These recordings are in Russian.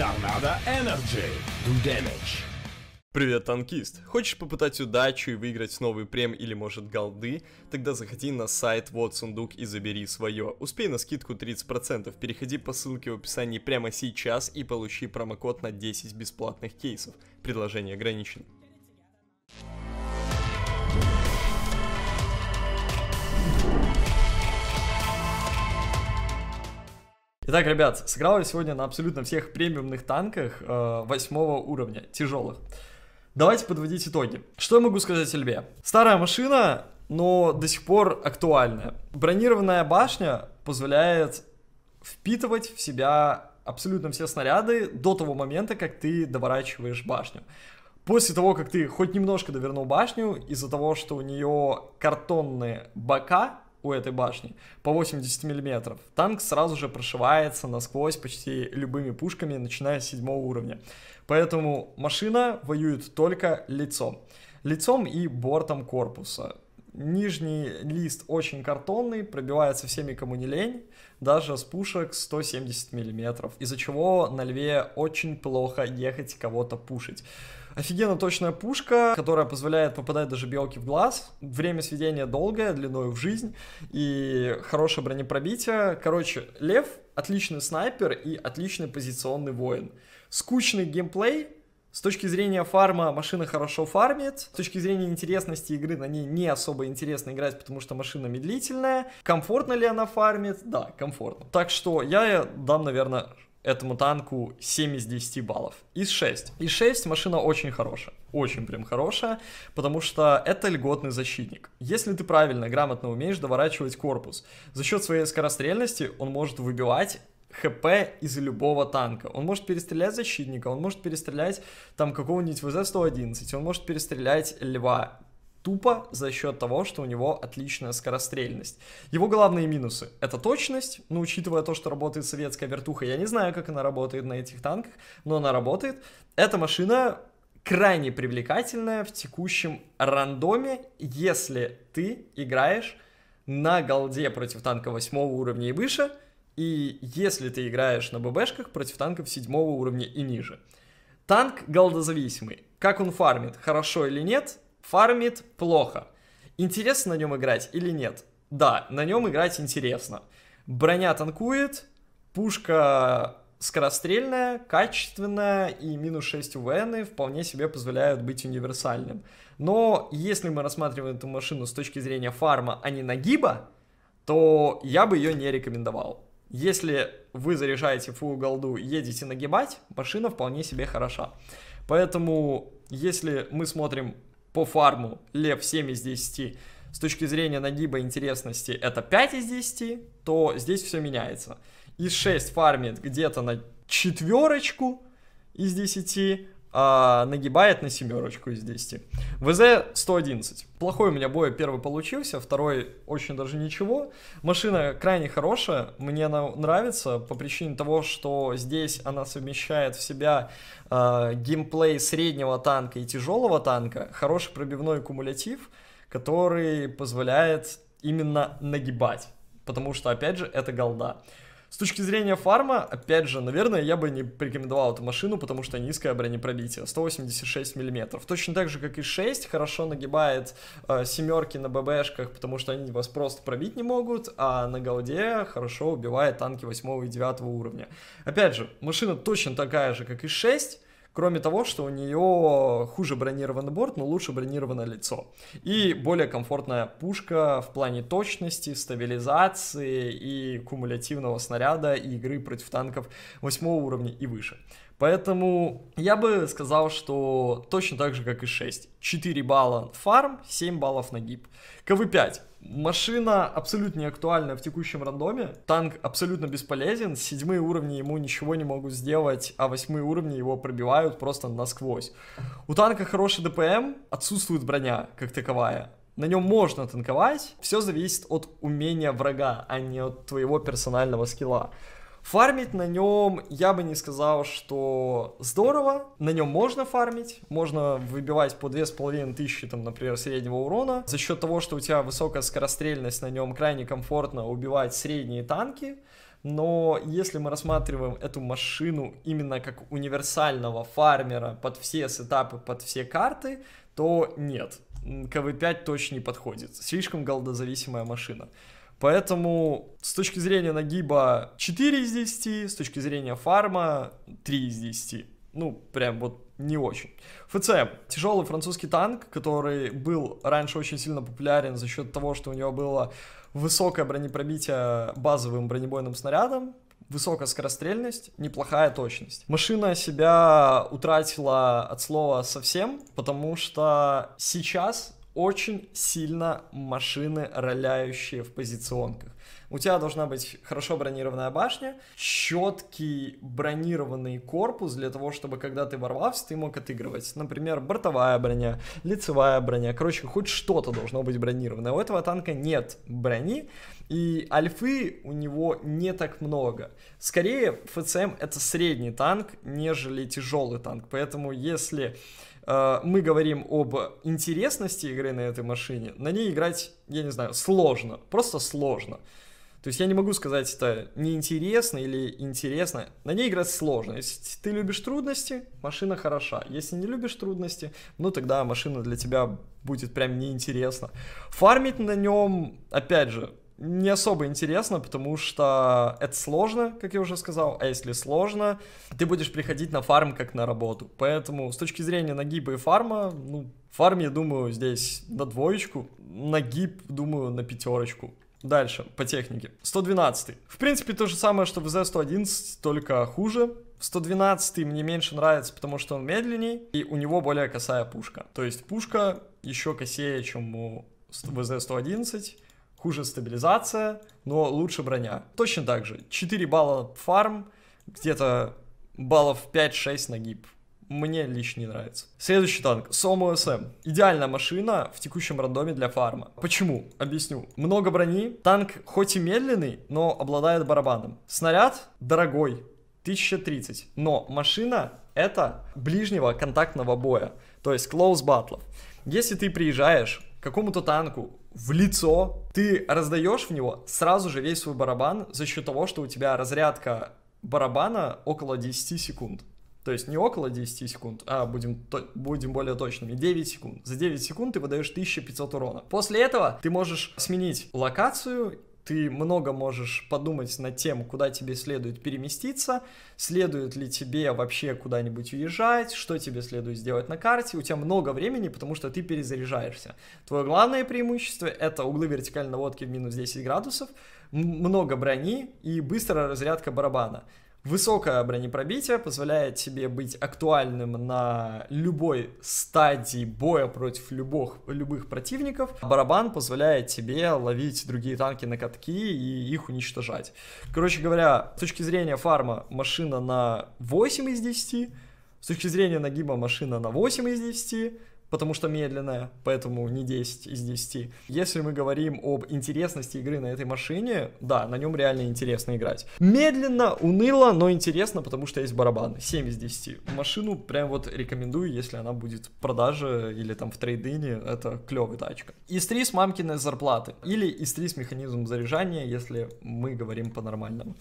Торнадо Energy. Do damage. Привет, танкист! Хочешь попытать удачу и выиграть новый прем или может голды? Тогда заходи на сайт вот сундук и забери свое. Успей на скидку 30%, переходи по ссылке в описании прямо сейчас и получи промокод на 10 бесплатных кейсов. Предложение ограничено. Итак, ребят, сыграл я сегодня на абсолютно всех премиумных танках э, уровня, тяжелых. Давайте подводить итоги. Что я могу сказать о Льве? Старая машина, но до сих пор актуальная. Бронированная башня позволяет впитывать в себя абсолютно все снаряды до того момента, как ты доворачиваешь башню. После того, как ты хоть немножко довернул башню, из-за того, что у нее картонные бока, у этой башни по 80 миллиметров. Танк сразу же прошивается насквозь почти любыми пушками, начиная с седьмого уровня. Поэтому машина воюет только лицом. Лицом и бортом корпуса. Нижний лист очень картонный, пробивается всеми, кому не лень, даже с пушек 170 мм, из-за чего на льве очень плохо ехать кого-то пушить. Офигенно точная пушка, которая позволяет попадать даже белки в глаз. Время сведения долгое, длиною в жизнь. И хорошее бронепробитие. Короче, Лев отличный снайпер и отличный позиционный воин. Скучный геймплей, с точки зрения фарма машина хорошо фармит, с точки зрения интересности игры на ней не особо интересно играть, потому что машина медлительная. Комфортно ли она фармит? Да, комфортно. Так что я дам, наверное, этому танку 7 из 10 баллов. Из 6. Из 6 машина очень хорошая. Очень прям хорошая, потому что это льготный защитник. Если ты правильно, грамотно умеешь доворачивать корпус, за счет своей скорострельности он может выбивать хп из любого танка. Он может перестрелять защитника, он может перестрелять там какого-нибудь ВЗ-111, он может перестрелять льва, Тупо за счет того, что у него отличная скорострельность. Его главные минусы — это точность, но ну, учитывая то, что работает советская вертуха, я не знаю, как она работает на этих танках, но она работает. Эта машина крайне привлекательная в текущем рандоме, если ты играешь на голде против танка 8 уровня и выше, и если ты играешь на ББшках против танков 7 уровня и ниже. Танк голдозависимый. Как он фармит, хорошо или нет, Фармит плохо. Интересно на нем играть или нет? Да, на нем играть интересно. Броня танкует, пушка скорострельная, качественная и минус 6 УВН вполне себе позволяют быть универсальным. Но если мы рассматриваем эту машину с точки зрения фарма, а не нагиба, то я бы ее не рекомендовал. Если вы заряжаете фул голду и едете нагибать, машина вполне себе хороша. Поэтому, если мы смотрим по фарму лев 7 из 10, с точки зрения нагиба интересности это 5 из 10, то здесь все меняется. Из 6 фармит где-то на четверочку из 10, а, нагибает на семерочку из 10. ВЗ-111. Плохой у меня бой первый получился, второй очень даже ничего. Машина крайне хорошая, мне она нравится по причине того, что здесь она совмещает в себя а, геймплей среднего танка и тяжелого танка, хороший пробивной кумулятив, который позволяет именно нагибать, потому что, опять же, это голда. С точки зрения фарма, опять же, наверное, я бы не порекомендовал эту машину, потому что низкое бронепробитие, 186 мм. Точно так же, как и 6, хорошо нагибает э, семерки на ББшках, потому что они вас просто пробить не могут, а на голде хорошо убивает танки 8 и 9 уровня. Опять же, машина точно такая же, как и 6, Кроме того, что у нее хуже бронированный борт, но лучше бронировано лицо. И более комфортная пушка в плане точности, стабилизации и кумулятивного снаряда и игры против танков 8 уровня и выше. Поэтому я бы сказал, что точно так же, как и 6. 4 балла фарм, 7 баллов на гиб. КВ-5. Машина абсолютно не актуальна в текущем рандоме, танк абсолютно бесполезен, седьмые уровни ему ничего не могут сделать, а восьмые уровни его пробивают просто насквозь. У танка хороший ДПМ, отсутствует броня как таковая, на нем можно танковать, все зависит от умения врага, а не от твоего персонального скилла. Фармить на нем я бы не сказал, что здорово. На нем можно фармить, можно выбивать по две с половиной тысячи там, например, среднего урона. За счет того, что у тебя высокая скорострельность, на нем крайне комфортно убивать средние танки. Но если мы рассматриваем эту машину именно как универсального фармера под все сетапы, под все карты, то нет, КВ-5 точно не подходит. Слишком голдозависимая машина. Поэтому с точки зрения нагиба 4 из 10, с точки зрения фарма 3 из 10. Ну, прям вот не очень. ФЦМ. Тяжелый французский танк, который был раньше очень сильно популярен за счет того, что у него было высокое бронепробитие базовым бронебойным снарядом, высокая скорострельность, неплохая точность. Машина себя утратила от слова совсем, потому что сейчас очень сильно машины, роляющие в позиционках. У тебя должна быть хорошо бронированная башня, четкий бронированный корпус для того, чтобы когда ты ворвался, ты мог отыгрывать. Например, бортовая броня, лицевая броня. Короче, хоть что-то должно быть бронированное. У этого танка нет брони, и альфы у него не так много. Скорее, ФЦМ это средний танк, нежели тяжелый танк. Поэтому если Э, мы говорим об интересности игры на этой машине, на ней играть, я не знаю, сложно, просто сложно. То есть я не могу сказать, это неинтересно или интересно. На ней играть сложно. Если ты любишь трудности, машина хороша. Если не любишь трудности, ну тогда машина для тебя будет прям неинтересна. Фармить на нем, опять же, не особо интересно, потому что это сложно, как я уже сказал, а если сложно, ты будешь приходить на фарм как на работу. Поэтому с точки зрения нагиба и фарма, ну, фарм, я думаю, здесь на двоечку, нагиб, думаю, на пятерочку. Дальше, по технике. 112. В принципе, то же самое, что в Z111, только хуже. 112 мне меньше нравится, потому что он медленней, и у него более косая пушка. То есть пушка еще косее, чем у ВЗ-111 хуже стабилизация, но лучше броня. Точно так же, 4 балла фарм, где-то баллов 5-6 на гиб. Мне лично не нравится. Следующий танк, Сомо СМ. Идеальная машина в текущем рандоме для фарма. Почему? Объясню. Много брони, танк хоть и медленный, но обладает барабаном. Снаряд дорогой, 1030, но машина это ближнего контактного боя, то есть close battle. Если ты приезжаешь какому-то танку в лицо, ты раздаешь в него сразу же весь свой барабан за счет того, что у тебя разрядка барабана около 10 секунд. То есть не около 10 секунд, а будем, то, будем более точными, 9 секунд. За 9 секунд ты выдаешь 1500 урона. После этого ты можешь сменить локацию ты много можешь подумать над тем, куда тебе следует переместиться, следует ли тебе вообще куда-нибудь уезжать, что тебе следует сделать на карте. У тебя много времени, потому что ты перезаряжаешься. Твое главное преимущество — это углы вертикальной наводки в минус 10 градусов, много брони и быстрая разрядка барабана. Высокое бронепробитие позволяет тебе быть актуальным на любой стадии боя против любых, любых противников. Барабан позволяет тебе ловить другие танки на катки и их уничтожать. Короче говоря, с точки зрения фарма машина на 8 из 10, с точки зрения нагиба машина на 8 из 10, потому что медленная, поэтому не 10 из 10. Если мы говорим об интересности игры на этой машине, да, на нем реально интересно играть. Медленно, уныло, но интересно, потому что есть барабан. 7 из 10. Машину прям вот рекомендую, если она будет в продаже или там в трейдине, это клевая тачка. Из 3 с мамкиной зарплаты или из 3 с механизмом заряжания, если мы говорим по-нормальному.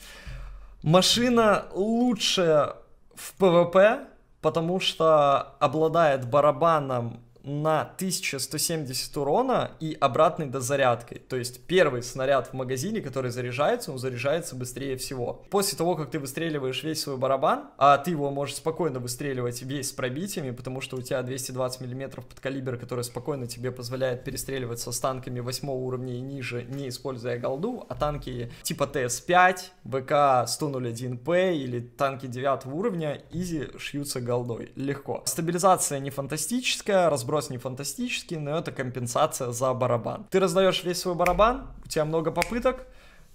Машина лучшая в ПВП, потому что обладает барабаном на 1170 урона и обратной дозарядкой. То есть первый снаряд в магазине, который заряжается, он заряжается быстрее всего. После того, как ты выстреливаешь весь свой барабан, а ты его можешь спокойно выстреливать весь с пробитиями, потому что у тебя 220 мм подкалибер, который спокойно тебе позволяет перестреливать со танками 8 уровня и ниже, не используя голду, а танки типа ТС-5, ВК-101П или танки 9 уровня изи шьются голдой, легко. Стабилизация не фантастическая, разброс вопрос не фантастический, но это компенсация за барабан. Ты раздаешь весь свой барабан, у тебя много попыток,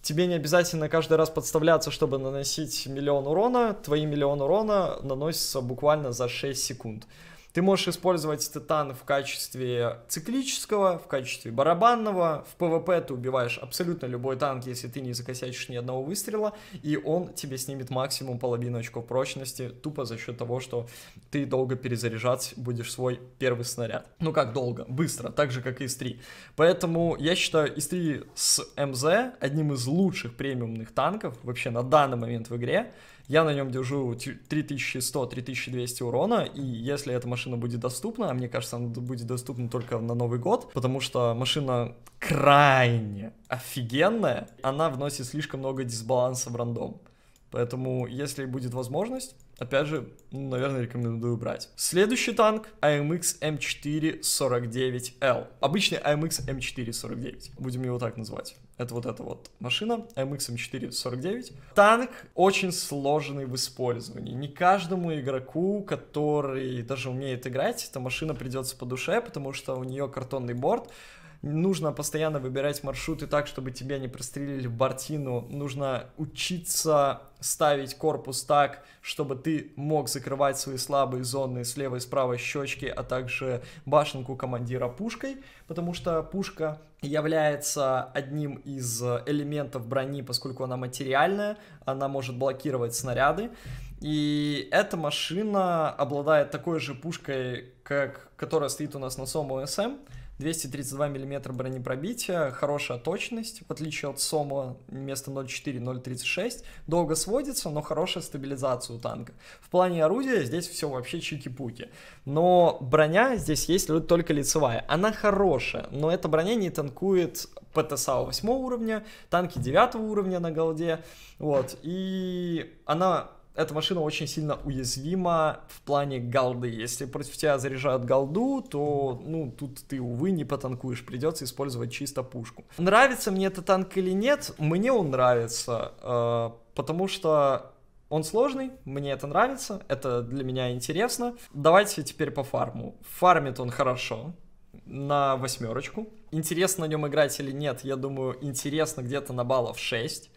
тебе не обязательно каждый раз подставляться, чтобы наносить миллион урона, твои миллион урона наносятся буквально за 6 секунд. Ты можешь использовать титан в качестве циклического, в качестве барабанного. В ПВП ты убиваешь абсолютно любой танк, если ты не закосячишь ни одного выстрела, и он тебе снимет максимум половину очков прочности, тупо за счет того, что ты долго перезаряжать будешь свой первый снаряд. Ну как долго? Быстро, так же как и ИС-3. Поэтому я считаю ИС-3 с МЗ одним из лучших премиумных танков вообще на данный момент в игре. Я на нем держу 3100-3200 урона, и если эта машина будет доступна, а мне кажется, она будет доступна только на Новый год, потому что машина крайне офигенная, она вносит слишком много дисбаланса в рандом. Поэтому, если будет возможность, опять же, ну, наверное, рекомендую брать. Следующий танк AMX M449L. Обычный AMX M449, будем его так называть. Это вот эта вот машина, mx 449 Танк очень сложный в использовании. Не каждому игроку, который даже умеет играть, эта машина придется по душе, потому что у нее картонный борт, нужно постоянно выбирать маршруты так, чтобы тебя не прострелили в бортину, нужно учиться ставить корпус так, чтобы ты мог закрывать свои слабые зоны слева и справа щечки, а также башенку командира пушкой, потому что пушка является одним из элементов брони, поскольку она материальная, она может блокировать снаряды, и эта машина обладает такой же пушкой, как, которая стоит у нас на Сому СМ, 232 мм бронепробития, хорошая точность, в отличие от Сома, вместо 0,4-0,36. Долго сводится, но хорошая стабилизация у танка. В плане орудия здесь все вообще чики-пуки. Но броня здесь есть только лицевая. Она хорошая, но эта броня не танкует ПТСА 8 уровня, танки 9 уровня на голде. Вот. И она эта машина очень сильно уязвима в плане голды. Если против тебя заряжают голду, то, ну, тут ты, увы, не потанкуешь, придется использовать чисто пушку. Нравится мне этот танк или нет? Мне он нравится, э, потому что он сложный, мне это нравится, это для меня интересно. Давайте теперь по фарму. Фармит он хорошо, на восьмерочку. Интересно на нем играть или нет, я думаю, интересно где-то на баллов 6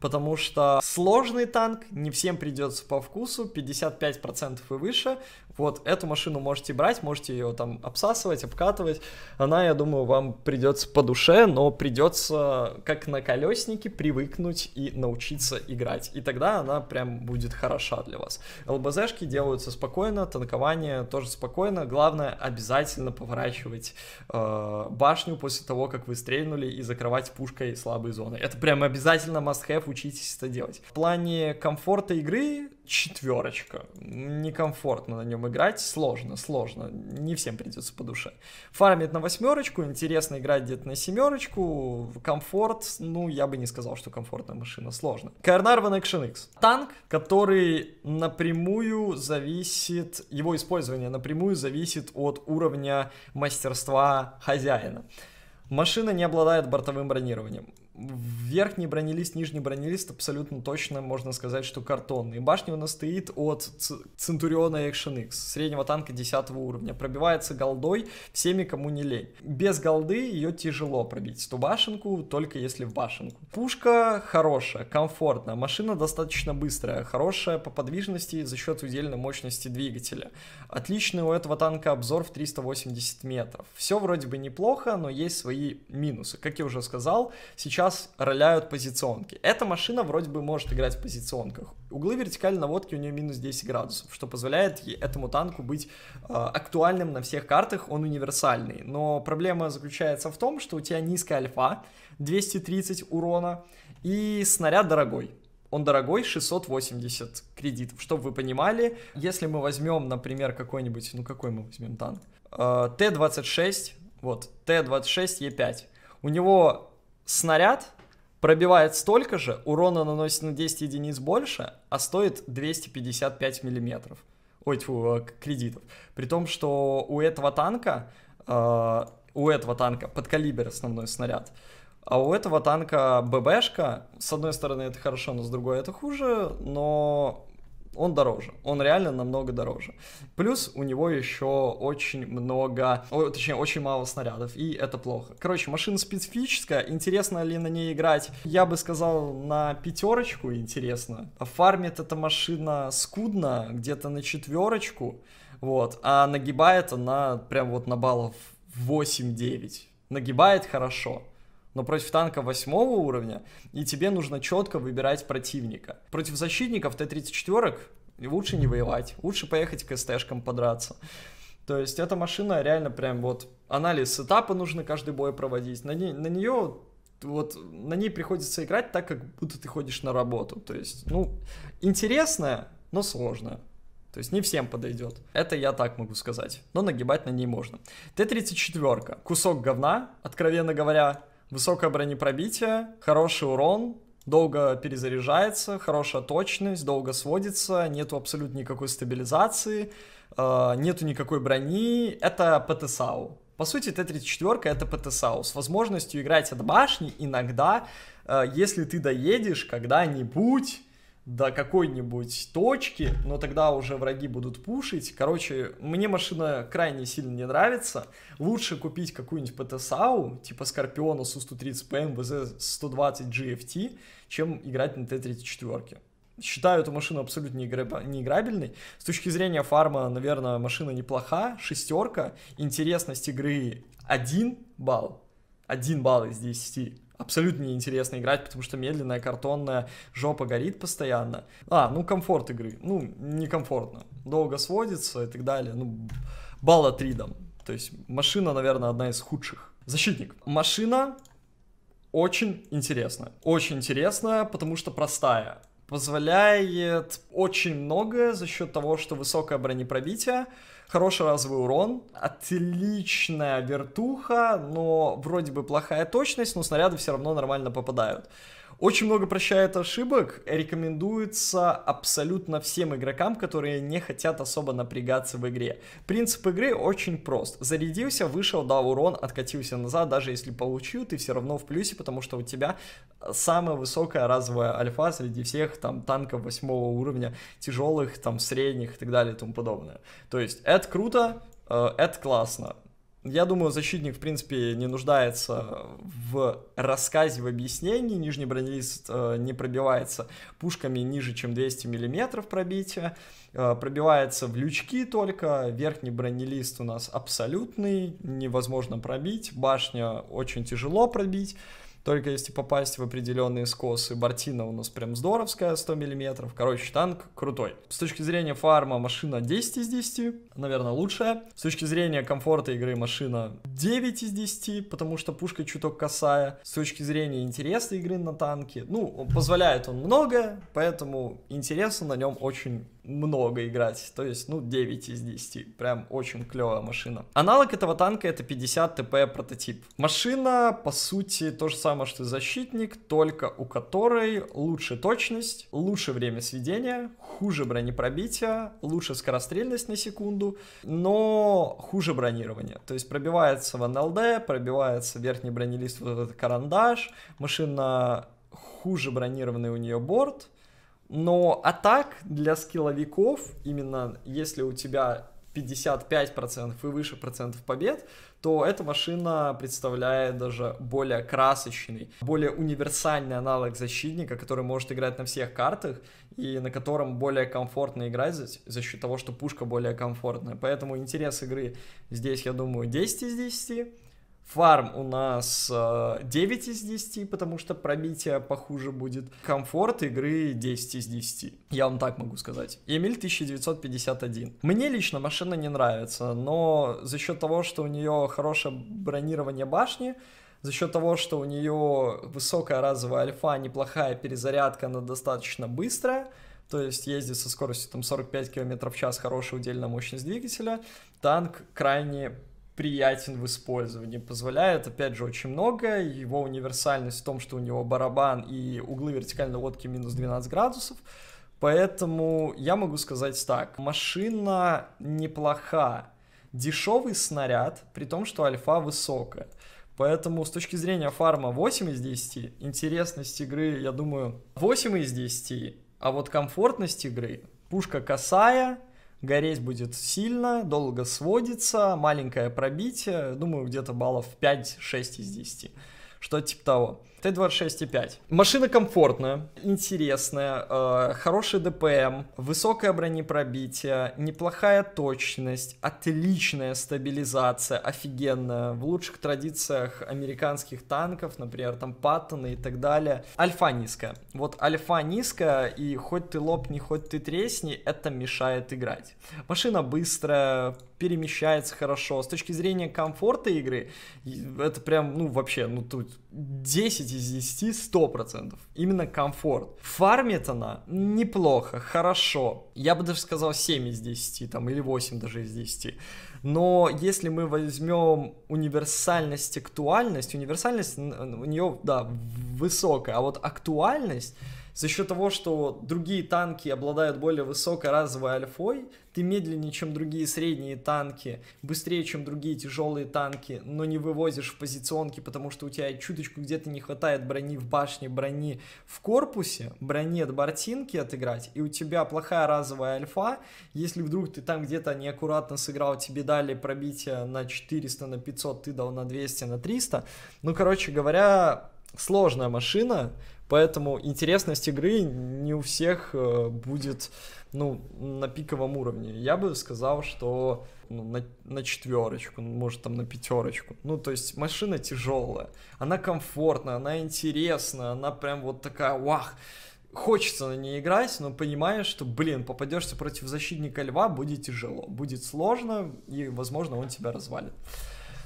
потому что сложный танк не всем придется по вкусу, 55% и выше, вот эту машину можете брать, можете ее там обсасывать, обкатывать. Она, я думаю, вам придется по душе, но придется как на колеснике привыкнуть и научиться играть. И тогда она прям будет хороша для вас. ЛБЗшки делаются спокойно, танкование тоже спокойно. Главное обязательно поворачивать э, башню после того, как вы стрельнули и закрывать пушкой слабые зоны. Это прям обязательно must-have, учитесь это делать. В плане комфорта игры четверочка. Некомфортно на нем играть сложно, сложно. Не всем придется по душе. Фармит на восьмерочку, интересно играть где-то на семерочку. Комфорт, ну, я бы не сказал, что комфортная машина, сложно. Карнарван Action X. Танк, который напрямую зависит, его использование напрямую зависит от уровня мастерства хозяина. Машина не обладает бортовым бронированием верхний бронелист, нижний бронелист абсолютно точно можно сказать, что картонный. Башня у нас стоит от Центуриона Action X, среднего танка 10 уровня. Пробивается голдой всеми, кому не лень. Без голды ее тяжело пробить, эту башенку, только если в башенку. Пушка хорошая, комфортная, машина достаточно быстрая, хорошая по подвижности за счет удельной мощности двигателя. Отличный у этого танка обзор в 380 метров. Все вроде бы неплохо, но есть свои минусы. Как я уже сказал, сейчас сейчас роляют позиционки. Эта машина вроде бы может играть в позиционках. Углы вертикальной наводки у нее минус 10 градусов, что позволяет этому танку быть э, актуальным на всех картах, он универсальный. Но проблема заключается в том, что у тебя низкая альфа, 230 урона, и снаряд дорогой. Он дорогой, 680 кредитов. Чтобы вы понимали, если мы возьмем, например, какой-нибудь, ну какой мы возьмем танк? Э, а, Т-26, вот, Т-26Е5. У него снаряд пробивает столько же, урона наносит на 10 единиц больше, а стоит 255 миллиметров. Ой, тьфу, э, кредитов. При том, что у этого танка, э, у этого танка под калибр основной снаряд, а у этого танка ББшка, с одной стороны это хорошо, но с другой это хуже, но он дороже, он реально намного дороже. Плюс у него еще очень много, точнее, очень мало снарядов, и это плохо. Короче, машина специфическая, интересно ли на ней играть? Я бы сказал, на пятерочку интересно. Фармит эта машина скудно, где-то на четверочку, вот, а нагибает она прям вот на баллов 8-9. Нагибает хорошо но против танка восьмого уровня, и тебе нужно четко выбирать противника. Против защитников Т-34 лучше не воевать, лучше поехать к СТшкам подраться. То есть эта машина реально прям вот анализ этапа нужно каждый бой проводить. На, не, на нее вот на ней приходится играть так, как будто ты ходишь на работу. То есть, ну, интересная, но сложная. То есть не всем подойдет. Это я так могу сказать. Но нагибать на ней можно. Т-34. Кусок говна, откровенно говоря высокое бронепробитие, хороший урон, долго перезаряжается, хорошая точность, долго сводится, нету абсолютно никакой стабилизации, э, нету никакой брони. Это ПТСАУ. По сути, Т-34 это ПТСАУ с возможностью играть от башни иногда, э, если ты доедешь когда-нибудь до какой-нибудь точки, но тогда уже враги будут пушить. Короче, мне машина крайне сильно не нравится. Лучше купить какую-нибудь ПТСАУ типа Скорпиона СУ-130ПМ, 120 GFT, чем играть на Т-34. Считаю эту машину абсолютно неиграбельной. С точки зрения фарма, наверное, машина неплоха, шестерка. Интересность игры 1 балл. 1 балл из 10 абсолютно неинтересно играть, потому что медленная картонная жопа горит постоянно. А, ну комфорт игры. Ну, некомфортно. Долго сводится и так далее. Ну, балла 3 То есть машина, наверное, одна из худших. Защитник. Машина очень интересная. Очень интересная, потому что простая позволяет очень многое за счет того, что высокое бронепробитие, хороший разовый урон, отличная вертуха, но вроде бы плохая точность, но снаряды все равно нормально попадают. Очень много прощает ошибок, рекомендуется абсолютно всем игрокам, которые не хотят особо напрягаться в игре. Принцип игры очень прост. Зарядился, вышел, дал урон, откатился назад, даже если получил, ты все равно в плюсе, потому что у тебя самая высокая разовая альфа среди всех там танков 8 уровня, тяжелых, там средних и так далее и тому подобное. То есть это круто, э, это классно. Я думаю, защитник, в принципе, не нуждается в рассказе, в объяснении. Нижний бронелист э, не пробивается пушками ниже, чем 200 мм пробития. Э, пробивается в лючки только. Верхний бронелист у нас абсолютный, невозможно пробить. Башня очень тяжело пробить. Только если попасть в определенные скосы, бортина у нас прям здоровская, 100 мм. Короче, танк крутой. С точки зрения фарма машина 10 из 10, наверное, лучшая. С точки зрения комфорта игры машина 9 из 10, потому что пушка чуток косая. С точки зрения интереса игры на танке, ну, позволяет он многое, поэтому интереса на нем очень много играть, то есть, ну, 9 из 10, прям очень клевая машина. Аналог этого танка это 50 ТП прототип. Машина, по сути, то же самое, что и защитник, только у которой лучше точность, лучше время сведения, хуже бронепробития, лучше скорострельность на секунду, но хуже бронирование. То есть пробивается в НЛД, пробивается верхний бронелист, вот этот карандаш, машина хуже бронированный у нее борт, но а так для скилловиков, именно если у тебя 55% и выше процентов побед, то эта машина представляет даже более красочный, более универсальный аналог защитника, который может играть на всех картах и на котором более комфортно играть за, за счет того, что пушка более комфортная. Поэтому интерес игры здесь, я думаю, 10 из 10. Фарм у нас 9 э, из 10, потому что пробитие похуже будет. Комфорт игры 10 из 10. Я вам так могу сказать. Эмиль 1951. Мне лично машина не нравится, но за счет того, что у нее хорошее бронирование башни, за счет того, что у нее высокая разовая альфа, неплохая перезарядка, она достаточно быстрая, то есть ездит со скоростью там 45 км в час, хорошая удельная мощность двигателя, танк крайне приятен в использовании, позволяет, опять же, очень много. Его универсальность в том, что у него барабан и углы вертикальной лодки минус 12 градусов. Поэтому я могу сказать так, машина неплоха, дешевый снаряд, при том, что альфа высокая. Поэтому с точки зрения фарма 8 из 10, интересность игры, я думаю, 8 из 10, а вот комфортность игры, пушка косая, гореть будет сильно, долго сводится, маленькое пробитие, думаю, где-то баллов 5-6 из 10, что типа того. Т-26,5. Машина комфортная, интересная, э, хороший ДПМ, высокое бронепробитие, неплохая точность, отличная стабилизация, офигенная. В лучших традициях американских танков, например, там Паттоны и так далее. Альфа низкая. Вот альфа низкая, и хоть ты лопни, хоть ты тресни, это мешает играть. Машина быстрая, перемещается хорошо. С точки зрения комфорта игры, это прям, ну, вообще, ну, тут 10 из 10, 100%. Именно комфорт. Фармит она неплохо, хорошо. Я бы даже сказал 7 из 10, там, или 8 даже из 10. Но если мы возьмем универсальность, актуальность, универсальность у нее, да, высокая, а вот актуальность за счет того, что другие танки обладают более высокой разовой альфой, ты медленнее, чем другие средние танки, быстрее, чем другие тяжелые танки, но не вывозишь в позиционки, потому что у тебя чуточку где-то не хватает брони в башне, брони в корпусе, брони от бортинки отыграть, и у тебя плохая разовая альфа, если вдруг ты там где-то неаккуратно сыграл, тебе дали пробитие на 400, на 500, ты дал на 200, на 300, ну, короче говоря, сложная машина, поэтому интересность игры не у всех э, будет ну, на пиковом уровне. Я бы сказал, что ну, на, на четверочку, ну, может там на пятерочку. Ну, то есть машина тяжелая, она комфортная, она интересная, она прям вот такая, вах, хочется на ней играть, но понимаешь, что, блин, попадешься против защитника льва, будет тяжело, будет сложно, и, возможно, он тебя развалит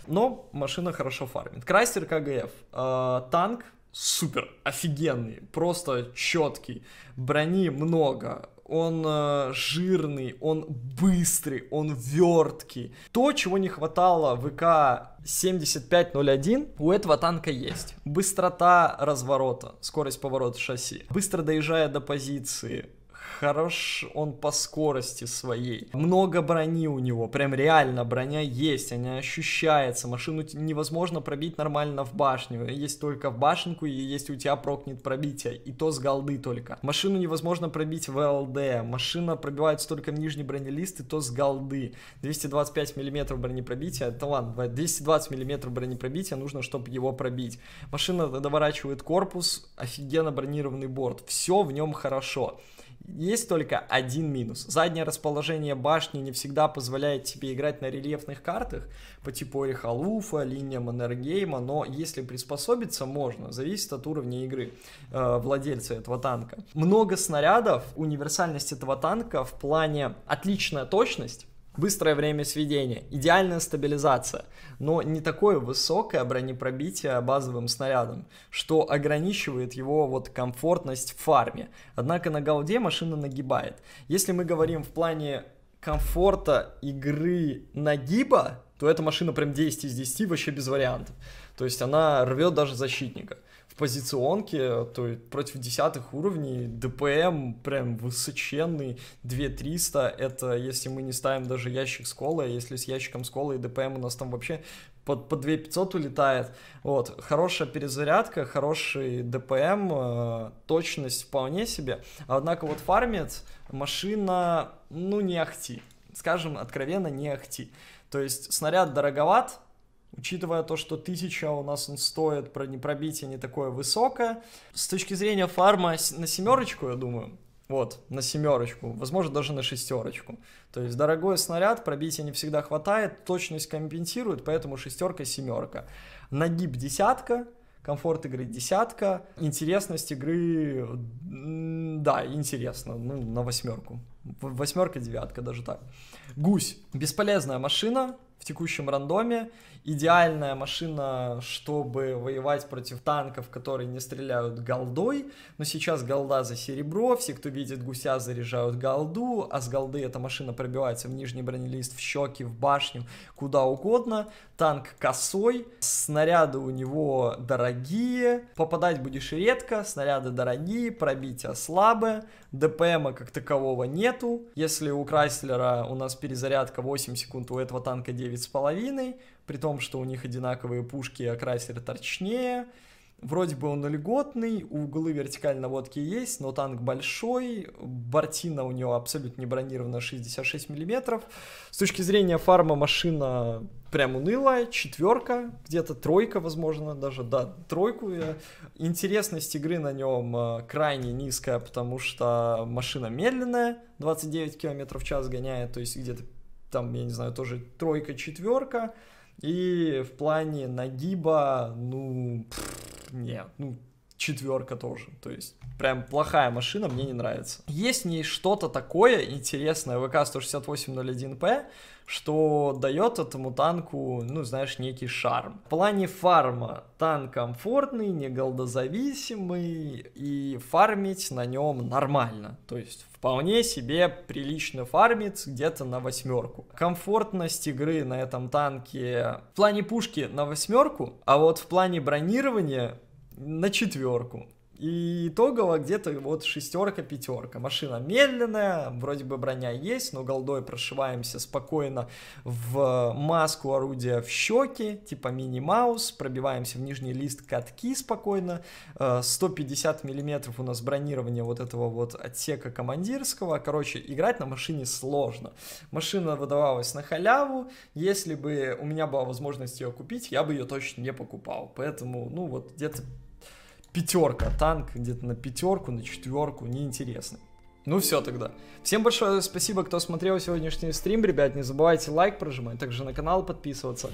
но машина хорошо фармит. Крайстер КГФ, э, а, танк супер, офигенный, просто четкий, брони много, он э, жирный, он быстрый, он верткий. То, чего не хватало ВК 7501, у этого танка есть. Быстрота разворота, скорость поворота шасси. Быстро доезжая до позиции, хорош он по скорости своей. Много брони у него, прям реально броня есть, она ощущается. Машину невозможно пробить нормально в башню. Есть только в башенку, и есть у тебя прокнет пробитие, и то с голды только. Машину невозможно пробить в ЛД. Машина пробивается только в нижний бронелист, и то с голды. 225 миллиметров бронепробития, это ладно, 220 миллиметров бронепробития нужно, чтобы его пробить. Машина доворачивает корпус, офигенно бронированный борт. Все в нем хорошо. Есть только один минус. Заднее расположение башни не всегда позволяет тебе играть на рельефных картах по типу Орехалуфа, линия Маннергейма, но если приспособиться, можно. Зависит от уровня игры э, владельца этого танка. Много снарядов, универсальность этого танка в плане отличная точность, быстрое время сведения, идеальная стабилизация, но не такое высокое бронепробитие базовым снарядом, что ограничивает его вот комфортность в фарме. Однако на голде машина нагибает. Если мы говорим в плане комфорта игры нагиба, то эта машина прям 10 из 10 вообще без вариантов. То есть она рвет даже защитника позиционке, то есть против десятых уровней, ДПМ прям высоченный, 2300, это если мы не ставим даже ящик с колой, если с ящиком с колой ДПМ у нас там вообще под, по 2500 улетает. Вот, хорошая перезарядка, хороший ДПМ, э, точность вполне себе. Однако вот фармит машина, ну, не ахти. Скажем откровенно, не ахти. То есть снаряд дороговат, Учитывая то, что 1000 у нас он стоит, пробитие не такое высокое. С точки зрения фарма на семерочку, я думаю, вот, на семерочку, возможно, даже на шестерочку. То есть дорогой снаряд, пробития не всегда хватает, точность компенсирует, поэтому шестерка, семерка. Нагиб десятка, комфорт игры десятка, интересность игры, да, интересно, ну, на восьмерку. Восьмерка, девятка, даже так. Гусь. Бесполезная машина, в текущем рандоме. Идеальная машина, чтобы воевать против танков, которые не стреляют голдой. Но сейчас голда за серебро, все, кто видит гуся, заряжают голду, а с голды эта машина пробивается в нижний бронелист, в щеки, в башню, куда угодно. Танк косой, снаряды у него дорогие, попадать будешь редко, снаряды дорогие, пробитие слабое, ДПМа как такового нету. Если у Крайслера у нас перезарядка 8 секунд, у этого танка 9 9,5, при том, что у них одинаковые пушки, а крайсер точнее. Вроде бы он льготный, углы вертикальной наводки есть, но танк большой, бортина у него абсолютно не бронирована 66 мм. С точки зрения фарма машина прям унылая, четверка, где-то тройка, возможно, даже, да, тройку. Интересность игры на нем э, крайне низкая, потому что машина медленная, 29 км в час гоняет, то есть где-то там, я не знаю, тоже тройка, четверка. И в плане нагиба, ну, пфф, нет, ну, четверка тоже. То есть, прям плохая машина, мне не нравится. Есть в ней что-то такое интересное, вк 16801 p что дает этому танку, ну, знаешь, некий шарм. В плане фарма танк комфортный, не голдозависимый, и фармить на нем нормально. То есть вполне себе прилично фармит где-то на восьмерку. Комфортность игры на этом танке в плане пушки на восьмерку, а вот в плане бронирования на четверку. И итогово где-то вот шестерка-пятерка. Машина медленная, вроде бы броня есть, но голдой прошиваемся спокойно в э, маску орудия в щеки, типа мини-маус, пробиваемся в нижний лист катки спокойно. 150 э, миллиметров у нас бронирование вот этого вот отсека командирского. Короче, играть на машине сложно. Машина выдавалась на халяву. Если бы у меня была возможность ее купить, я бы ее точно не покупал. Поэтому, ну вот где-то пятерка, танк где-то на пятерку, на четверку, неинтересный. Ну все тогда. Всем большое спасибо, кто смотрел сегодняшний стрим, ребят. Не забывайте лайк прожимать, также на канал подписываться.